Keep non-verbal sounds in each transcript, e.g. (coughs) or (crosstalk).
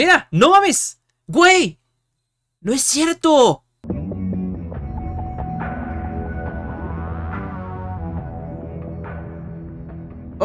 Mira, no mames. Güey. No es cierto.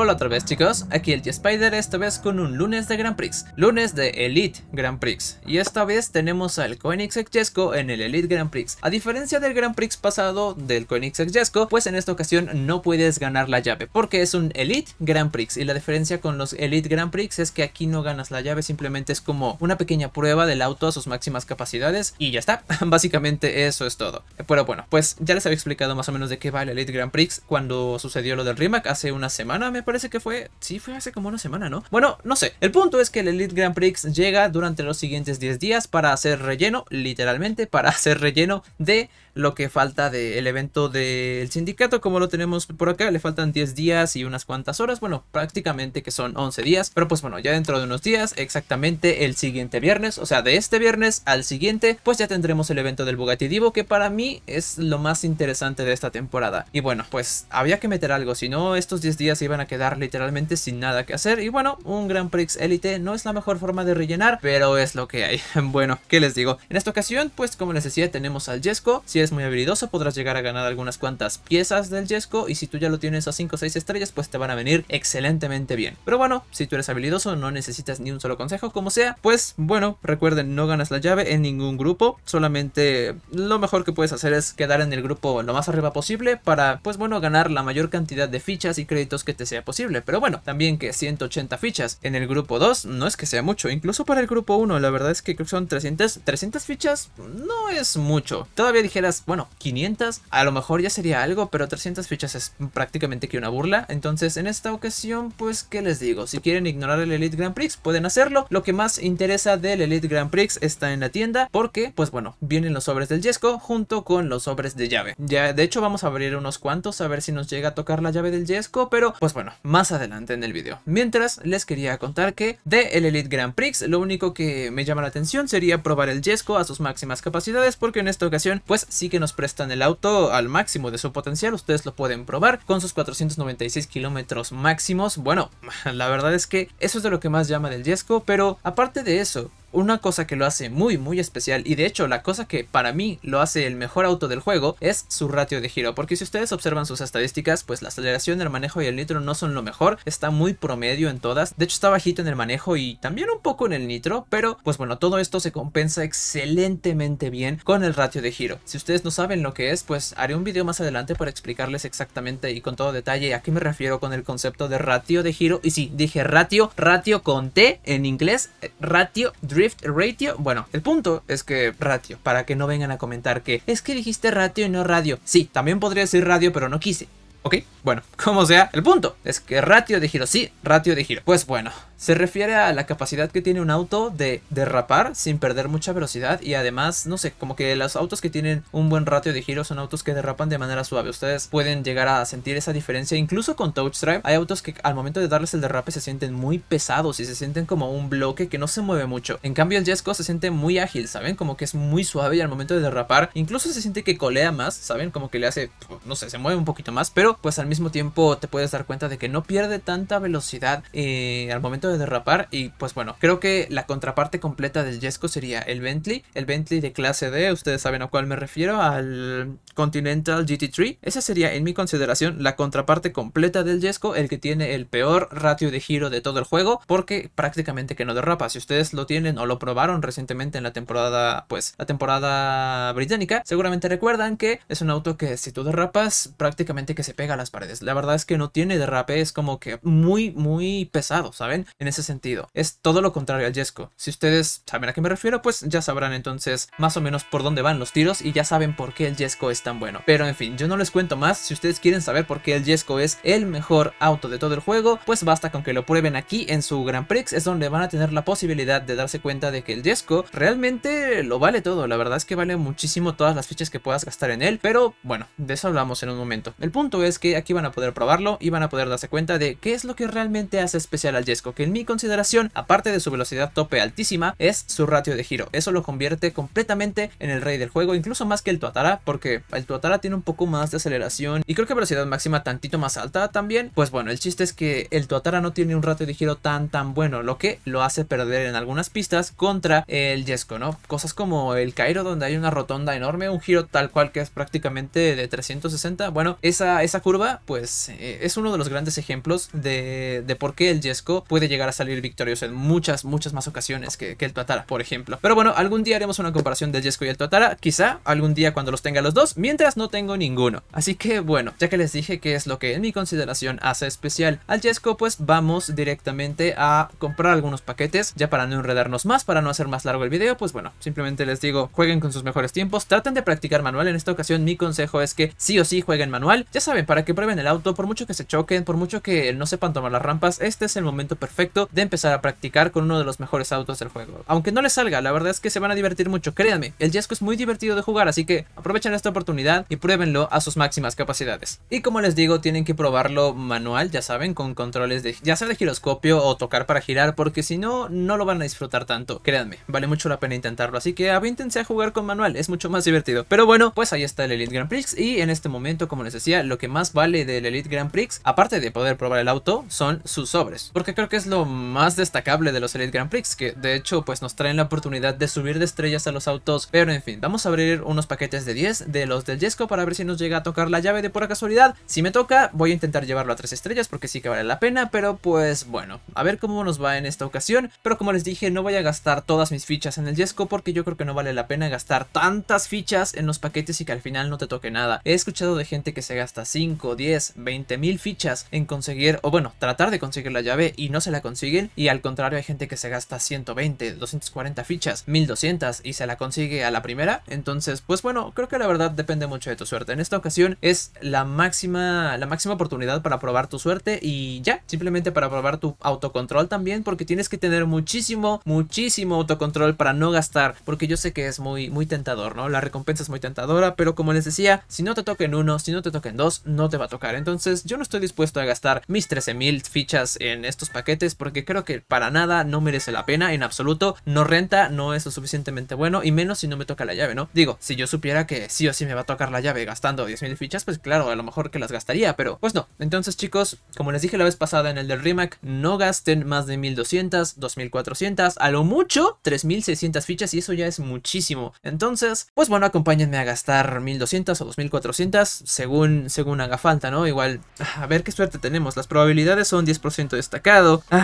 Hola otra vez chicos, aquí el G-Spider esta vez con un lunes de Grand Prix, lunes de Elite Grand Prix y esta vez tenemos al Koenigsegg Jesko en el Elite Grand Prix. A diferencia del Grand Prix pasado del Koenigsegg Jesko, pues en esta ocasión no puedes ganar la llave porque es un Elite Grand Prix y la diferencia con los Elite Grand Prix es que aquí no ganas la llave, simplemente es como una pequeña prueba del auto a sus máximas capacidades y ya está, (laughs) básicamente eso es todo. Eh, pero bueno, pues ya les había explicado más o menos de qué va el Elite Grand Prix cuando sucedió lo del Rimac hace una semana me parece parece que fue, sí, fue hace como una semana, ¿no? Bueno, no sé. El punto es que el Elite Grand Prix llega durante los siguientes 10 días para hacer relleno, literalmente, para (laughs) hacer relleno de lo que falta del evento del sindicato, como lo tenemos por acá, le faltan 10 días y unas cuantas horas, bueno, prácticamente que son 11 días, pero pues bueno, ya dentro de unos días, exactamente el siguiente viernes, o sea, de este viernes al siguiente, pues ya tendremos el evento del Bugatti Divo, que para mí es lo más interesante de esta temporada. Y bueno, pues había que meter algo, si no, estos 10 días se iban a quedar literalmente sin nada que hacer, y bueno, un Grand Prix Elite no es la mejor forma de rellenar, pero es lo que hay. (laughs) bueno, ¿qué les digo? En esta ocasión, pues como les decía, tenemos al Jesco, si es muy habilidoso podrás llegar a ganar algunas cuantas piezas del Yesco y si tú ya lo tienes a 5 o 6 estrellas pues te van a venir excelentemente bien. Pero bueno, si tú eres habilidoso no necesitas ni un solo consejo, como sea, pues bueno, recuerden, no ganas la llave en ningún grupo, solamente lo mejor que puedes hacer es quedar en el grupo lo más arriba posible para pues bueno, ganar la mayor cantidad de fichas y créditos que te sea posible. Pero bueno, también que 180 fichas en el grupo 2 no es que sea mucho, incluso para el grupo 1 la verdad es que son 300, 300 fichas no es mucho. Todavía dijeras bueno, 500 a lo mejor ya sería algo, pero 300 fichas es prácticamente que una burla. Entonces, en esta ocasión, pues, ¿qué les digo? Si quieren ignorar el Elite Grand Prix, pueden hacerlo. Lo que más interesa del Elite Grand Prix está en la tienda, porque, pues bueno, vienen los sobres del Jesco junto con los sobres de llave. Ya, de hecho, vamos a abrir unos cuantos a ver si nos llega a tocar la llave del Jesco pero, pues bueno, más adelante en el video. Mientras, les quería contar que de el Elite Grand Prix, lo único que me llama la atención sería probar el Jesco a sus máximas capacidades, porque en esta ocasión, pues, si que nos prestan el auto al máximo de su potencial, ustedes lo pueden probar con sus 496 kilómetros máximos, bueno, (laughs) la verdad es que eso es de lo que más llama del Yesco, pero aparte de eso, una cosa que lo hace muy muy especial y de hecho la cosa que para mí lo hace el mejor auto del juego es su ratio de giro, porque si ustedes observan sus estadísticas, pues la aceleración, el manejo y el nitro no son lo mejor, está muy promedio en todas, de hecho está bajito en el manejo y también un poco en el nitro, pero pues bueno, todo esto se compensa excelentemente bien con el ratio de giro. Si ustedes no saben lo que es, pues haré un video más adelante para explicarles exactamente y con todo detalle a qué me refiero con el concepto de ratio de giro, y sí, dije ratio, ratio con T en inglés, eh, ratio drift Ratio. Bueno, el punto es que ratio, para que no vengan a comentar que es que dijiste ratio y no radio. Sí, también podría decir radio, pero no quise. ¿Ok? Bueno, (laughs) como sea, el punto es que ratio de giro, sí, ratio de giro. Pues bueno, se refiere a la capacidad que tiene un auto de derrapar sin perder mucha velocidad y además, no sé, como que los autos que tienen un buen ratio de giro son autos que derrapan de manera suave. Ustedes pueden llegar a sentir esa diferencia incluso con Touch Drive. Hay autos que al momento de darles el derrape se sienten muy pesados y se sienten como un bloque que no se mueve mucho. En cambio el Jesco se siente muy ágil, ¿saben? Como que es muy suave y al momento de derrapar incluso se siente que colea más, ¿saben? Como que le hace, no sé, se mueve un poquito más, pero pues al mismo tiempo te puedes dar cuenta de que no pierde tanta velocidad eh, al momento de derrapar y pues bueno, creo que la contraparte completa del Jesco sería el Bentley, el Bentley de clase D, ustedes saben a cuál me refiero, al Continental GT3. Esa sería en mi consideración la contraparte completa del Jesco, el que tiene el peor ratio de giro de todo el juego, porque prácticamente que no derrapa. Si ustedes lo tienen o lo probaron recientemente en la temporada, pues la temporada británica, seguramente recuerdan que es un auto que si tú derrapas prácticamente que se pega a las paredes. La verdad es que no tiene derrape, es como que muy muy pesado, ¿saben? en ese sentido. Es todo lo contrario al Jesco. Si ustedes saben a qué me refiero, pues ya sabrán entonces más o menos por dónde van los tiros y ya saben por qué el Jesco es tan bueno. Pero en fin, yo no les cuento más. Si ustedes quieren saber por qué el Jesco es el mejor auto de todo el juego, pues basta con que lo prueben aquí en su gran Prix. Es donde van a tener la posibilidad de darse cuenta de que el Jesco realmente lo vale todo. La verdad es que vale muchísimo todas las fichas que puedas gastar en él. Pero bueno, de eso hablamos en un momento. El punto es que aquí van a poder probarlo y van a poder darse cuenta de qué es lo que realmente hace especial al Jesco en mi consideración, aparte de su velocidad tope altísima, es su ratio de giro. Eso lo convierte completamente en el rey del juego, incluso más que el Tuatara, porque el Tuatara tiene un poco más de aceleración y creo que velocidad máxima tantito más alta también. Pues bueno, el chiste es que el Tuatara no tiene un ratio de giro tan tan bueno, lo que lo hace perder en algunas pistas contra el Jesco ¿no? Cosas como el Cairo donde hay una rotonda enorme, un giro tal cual que es prácticamente de 360. Bueno, esa, esa curva pues eh, es uno de los grandes ejemplos de, de por qué el Jesco puede llegar llegar a salir victorioso en muchas, muchas más ocasiones que, el Tuatara, por ejemplo. Pero bueno, algún día haremos una comparación del Jesco y el Tuatara, quizá algún día cuando los tenga los dos, mientras no tengo ninguno. Así que bueno, ya que les dije que es lo que en mi consideración hace especial al Jesco, pues vamos directamente a comprar algunos paquetes, ya para no enredarnos más, para no hacer más largo el video, pues bueno, simplemente les digo, jueguen con sus mejores tiempos, traten de practicar manual, en esta ocasión mi consejo es que sí o sí jueguen manual, ya saben, para que prueben el auto, por mucho que se choquen, por mucho que no sepan tomar las rampas, este es el momento perfecto de empezar a practicar con uno de los mejores autos del juego. Aunque no les salga, la verdad es que se van a divertir mucho, créanme, el Jesco es muy divertido de jugar, así que aprovechen esta oportunidad y pruébenlo a sus máximas capacidades. Y como les digo, tienen que probarlo manual, ya saben, con controles de ya sea de giroscopio o tocar para girar, porque si no, no lo van a disfrutar tanto, créanme, vale mucho la pena intentarlo, así que avíntense a jugar con manual, es mucho más divertido. Pero bueno, pues ahí está el Elite Grand Prix y en este momento, como les decía, lo que más vale del Elite Grand Prix, aparte de poder probar el auto, son sus sobres, porque creo que es lo más destacable de los Elite Grand Prix, que de hecho pues nos traen la oportunidad de subir de estrellas a los autos, pero en fin, vamos a abrir unos paquetes de 10 de los del Jesco para ver si nos llega a tocar la llave de pura casualidad, si me toca voy a intentar llevarlo a 3 estrellas porque sí que vale la pena, pero pues bueno, a ver cómo nos va en esta ocasión, pero como les dije no voy a gastar todas mis fichas en el Jesco porque yo creo que no vale la pena gastar tantas fichas en los paquetes y que al final no te toque nada, he escuchado de gente que se gasta 5, 10, 20 mil fichas en conseguir, o bueno, tratar de conseguir la llave y no se la consiguen y al contrario hay gente que se gasta 120, 240 fichas, 1200 y se la consigue a la primera. Entonces, pues bueno, creo que la verdad depende mucho de tu suerte. En esta ocasión es la máxima, la máxima oportunidad para probar tu suerte y ya, simplemente para probar tu autocontrol también porque tienes que tener muchísimo, muchísimo autocontrol para no gastar porque yo sé que es muy, muy tentador, ¿no? La recompensa es muy tentadora, pero como les decía, si no te toquen uno, si no te toquen dos, no te va a tocar. Entonces, yo no estoy dispuesto a gastar mis 13.000 fichas en estos paquetes porque creo que para nada no merece la pena en absoluto. No renta, no es lo suficientemente bueno y menos si no me toca la llave, ¿no? Digo, si yo supiera que sí o sí me va a tocar la llave gastando 10.000 fichas, pues claro, a lo mejor que las gastaría, pero pues no. Entonces chicos, como les dije la vez pasada en el del remake, no gasten más de 1.200, 2.400, a lo mucho 3.600 fichas y eso ya es muchísimo. Entonces, pues bueno, acompáñenme a gastar 1.200 o 2.400 según, según haga falta, ¿no? Igual, a ver qué suerte tenemos. Las probabilidades son 10% destacado. Ah,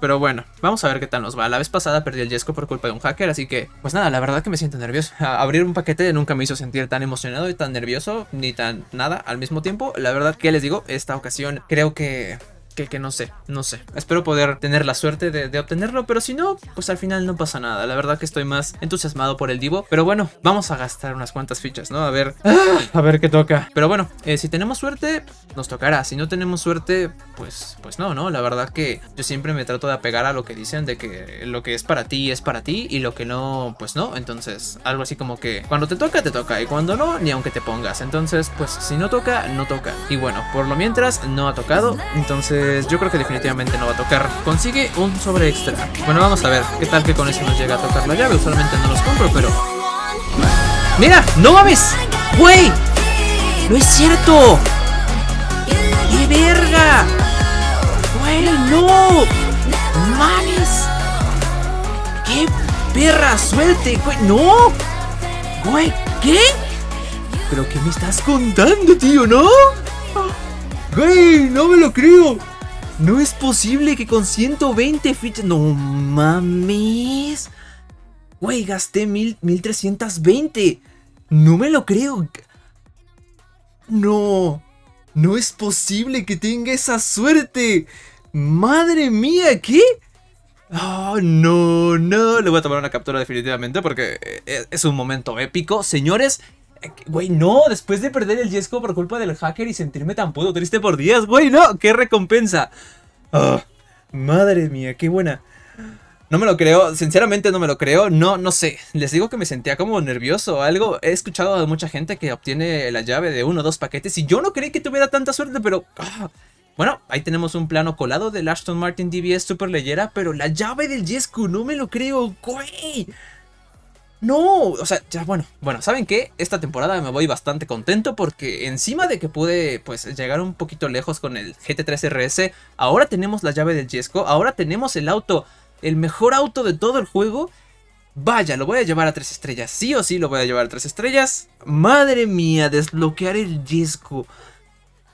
pero bueno, vamos a ver qué tal nos va. La vez pasada perdí el Yesco por culpa de un hacker, así que, pues nada, la verdad que me siento nervioso. abrir un paquete nunca me hizo sentir tan emocionado y tan nervioso, ni tan nada al mismo tiempo. La verdad que les digo, esta ocasión creo que que, que no sé, no sé. Espero poder tener la suerte de, obtenerlo, pero si no, pues al final no pasa nada. La verdad que estoy más entusiasmado por el Divo, pero bueno, vamos a gastar unas cuantas fichas, ¿no? A ver, ah, a ver qué toca. Pero bueno, eh, si tenemos suerte, nos tocará. Si no tenemos suerte, pues, pues no, ¿no? La verdad que yo siempre me trato de apegar a lo que dicen, de que lo que es para ti es para ti y lo que no, pues no. Entonces, algo así como que cuando te toca, te toca y cuando no, ni aunque te pongas. Entonces, pues si no toca, no toca. Y bueno, por lo mientras, no ha tocado. Entonces... Pues, yo creo que definitivamente no va a tocar. Consigue un sobre extra. Bueno, vamos a ver qué tal que con eso nos llega a tocar la llave. Usualmente no los compro, pero... ¡Mira! ¡No mames! ¡Güey! ¡No es cierto! ¡Qué verga! ¡Güey, no! ¡Mames! ¡Qué perra suelte ¡Güey, no! ¡Güey, qué! ¿Pero qué me estás contando, tío, no? ¡Güey, no me lo creo! No es posible que con 120 fichas... No mames. Güey, gasté mil, 1320. No me lo creo. No. No es posible que tenga esa suerte. Madre mía, ¿qué? Oh, no, no. Le voy a tomar una captura definitivamente porque eh, es un momento épico. Señores, eh, güey, no, después de perder el Jesco por culpa del hacker y sentirme tan puto triste por días, güey, no, qué recompensa. Ah, madre mía, qué buena. No me lo creo, sinceramente no me lo creo, no, no sé. Les digo que me sentía como nervioso algo. He escuchado a mucha gente que obtiene la llave de uno o dos paquetes y yo no creí que tuviera tanta suerte, pero... Ah. Bueno, ahí tenemos un plano colado del Ashton Martin DBS Super Leyera, pero la llave del Jesco, no me lo creo, güey. No, o sea, ya bueno. Bueno, ¿saben qué? Esta temporada me voy bastante contento porque encima de que pude pues llegar un poquito lejos con el GT3 RS, ahora tenemos la llave del Jesco, ahora tenemos el auto, el mejor auto de todo el juego. Vaya, lo voy a llevar a tres estrellas, sí o sí lo voy a llevar a tres estrellas. Madre mía, desbloquear el Jesco.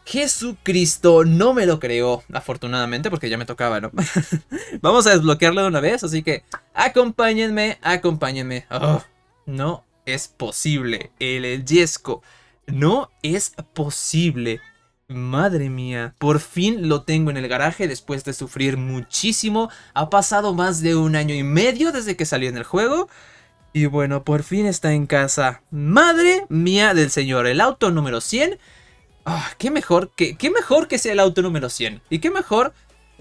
Jesucristo, no me lo creó, afortunadamente, porque ya me tocaba, ¿no? (laughs) Vamos a desbloquearlo de una vez, así que acompáñenme, acompáñenme. Oh, no es posible, el, el Yesco, no es posible. Madre mía, por fin lo tengo en el garaje después de sufrir muchísimo. Ha pasado más de un año y medio desde que salió en el juego. Y bueno, por fin está en casa. Madre mía del señor, el auto número 100 Ah, qué mejor qué mejor que sea el auto número 100. Y qué mejor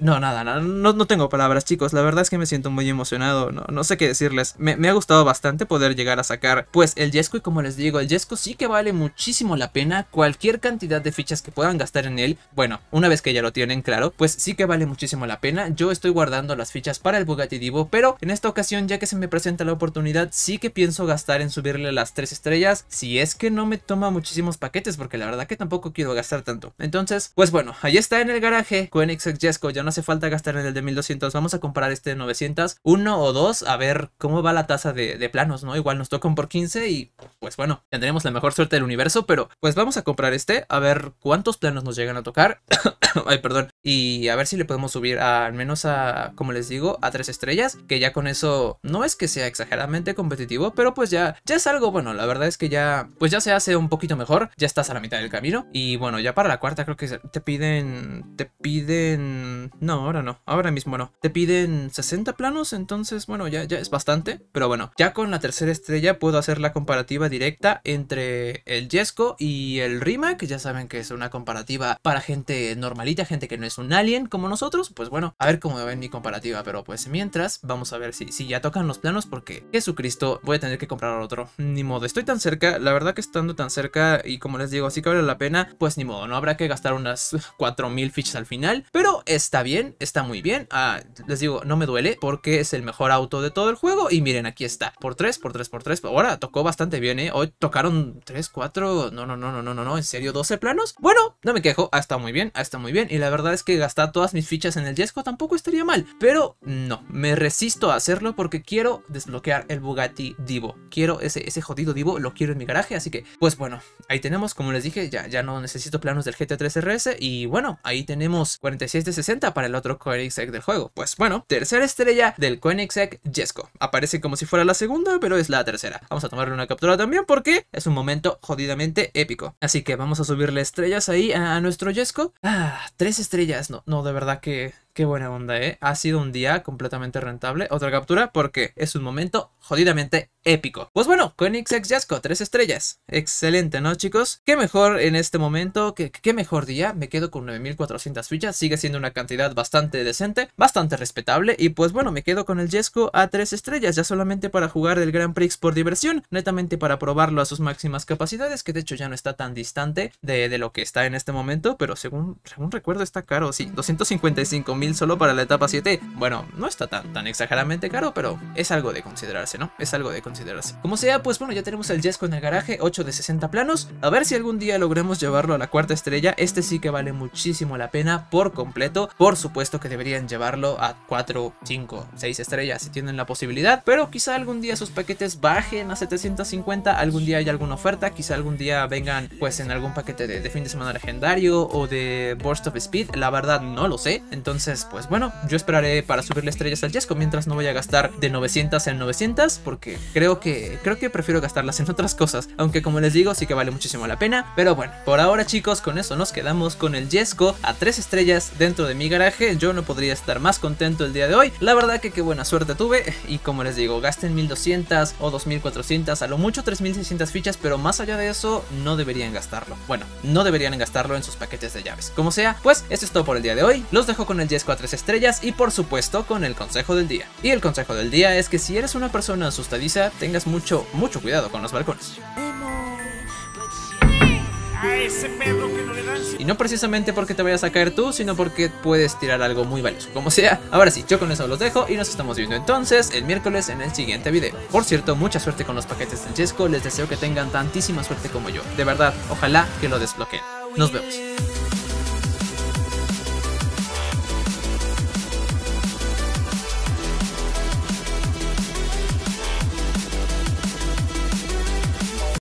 no, nada, no, no, tengo palabras, chicos. La verdad es que me siento muy emocionado. No, no sé qué decirles. Me, ha gustado bastante poder llegar a sacar, pues, el Jesco. Y como les digo, el Jesco sí que vale muchísimo la pena. Cualquier cantidad de fichas que puedan gastar en él, bueno, una vez que ya lo tienen claro, pues sí que vale muchísimo la pena. Yo estoy guardando las fichas para el Bugatti Divo, pero en esta ocasión, ya que se me presenta la oportunidad, sí que pienso gastar en subirle las tres estrellas. Si es que no me toma muchísimos paquetes, porque la verdad que tampoco quiero gastar tanto. Entonces, pues bueno, ahí está en el garaje. Koenigsegg Jesco, ya no hace falta gastar en el de 1200. Vamos a comprar este de 900, uno o dos, a ver cómo va la tasa de, planos, ¿no? Igual nos tocan por 15 y pues bueno, tendremos la mejor suerte del universo, pero pues vamos a comprar este, a ver cuántos planos nos llegan a tocar. (coughs) Ay, perdón. Y a ver si le podemos subir a, al menos a, como les digo, a tres estrellas, que ya con eso no es que sea exageradamente competitivo, pero pues ya, ya es algo bueno. La verdad es que ya, pues ya se hace un poquito mejor, ya estás a la mitad del camino. Y bueno, ya para la cuarta creo que te piden, te piden no, ahora no, ahora mismo no. Te piden 60 planos, entonces bueno, ya, ya es bastante. Pero bueno, ya con la tercera estrella puedo hacer la comparativa directa entre el Jesco y el Rimac. Ya saben que es una comparativa para gente normalita, gente que no es un alien como nosotros. Pues bueno, a ver cómo ven mi comparativa. Pero pues mientras, vamos a ver si, si ya tocan los planos porque Jesucristo, voy a tener que comprar otro. Ni modo, estoy tan cerca, la verdad que estando tan cerca y como les digo, así que vale la pena, pues ni modo, no habrá que gastar unas 4000 fichas al final. Pero está bien, está muy bien. Ah, les digo, no me duele porque es el mejor auto de todo el juego. Y miren, aquí está. Por 3, por 3, por 3. Ahora tocó bastante bien, ¿eh? Hoy tocaron 3, 4. No, no, no, no, no, no, no. ¿En serio? ¿12 planos? Bueno, no me quejo. Ha ah, estado muy bien, ha ah, estado muy bien. Y la verdad es que gastar todas mis fichas en el Jesco tampoco estaría mal. Pero no, me resisto a hacerlo porque quiero desbloquear el Bugatti Divo. Quiero ese, ese jodido Divo, lo quiero en mi garaje. Así que, pues bueno, ahí tenemos, como les dije, ya, ya no necesito planos del GT3 RS. Y bueno, ahí tenemos 46 de 60 para el otro Koenigsegg del juego. Pues bueno, tercera estrella del Koenigsegg Jesco. Jesko. Aparece como si fuera la segunda, pero es la tercera. Vamos a tomarle una captura también porque es un momento jodidamente épico. Así que vamos a subirle estrellas ahí a, nuestro Jesco. Ah, tres estrellas. No, no, de verdad que Qué buena onda, ¿eh? Ha sido un día completamente rentable. Otra captura porque es un momento jodidamente épico. Pues bueno, Koenigsegg Jesko, 3 estrellas. Excelente, ¿no, chicos? Qué mejor en este momento, qué, qué mejor día. Me quedo con 9400 fichas. Sigue siendo una cantidad bastante decente, bastante respetable. Y pues bueno, me quedo con el Jesco a tres estrellas, ya solamente para jugar el Grand Prix por diversión, netamente para probarlo a sus máximas capacidades, que de hecho ya no está tan distante de, lo que está en este momento, pero según, según recuerdo está caro, sí, 255 solo para la etapa 7. Bueno, no está tan, tan exageradamente caro, pero es algo de considerarse, ¿no? Es algo de considerarse. Como sea, pues bueno, ya tenemos el Jesco en el garaje, 8 de 60 planos. A ver si algún día Logremos llevarlo a la cuarta estrella. Este sí que vale muchísimo la pena por completo. Por supuesto que deberían llevarlo a 4, 5, 6 estrellas si tienen la posibilidad. Pero quizá algún día sus paquetes bajen a 750. Algún día haya alguna oferta. Quizá algún día vengan pues en algún paquete de, de fin de semana legendario o de Burst of Speed. La verdad no lo sé. Entonces pues bueno, yo esperaré para subirle estrellas al Jesco mientras no voy a gastar de 900 en 900 porque creo que creo que prefiero gastarlas en otras cosas, aunque como les digo, sí que vale muchísimo la pena, pero bueno, por ahora chicos, con eso nos quedamos con el Jesco a 3 estrellas dentro de mi garaje. Yo no podría estar más contento el día de hoy. La verdad que qué buena suerte tuve y como les digo, gasten 1200 o 2400, a lo mucho 3600 fichas, pero más allá de eso no deberían gastarlo. Bueno, no deberían gastarlo en sus paquetes de llaves. Como sea, pues esto es todo por el día de hoy. Los dejo con el Jesco a estrellas y por supuesto con el consejo del día. Y el consejo del día es que si eres una persona asustadiza, tengas mucho, mucho cuidado con los balcones. Y no precisamente porque te vayas a caer tú, sino porque puedes tirar algo muy valioso, como sea. Ahora sí, yo con eso los dejo y nos estamos viendo entonces el miércoles en el siguiente video. Por cierto, mucha suerte con los paquetes de Chesco, les deseo que tengan tantísima suerte como yo. De verdad, ojalá que lo desbloqueen. Nos vemos.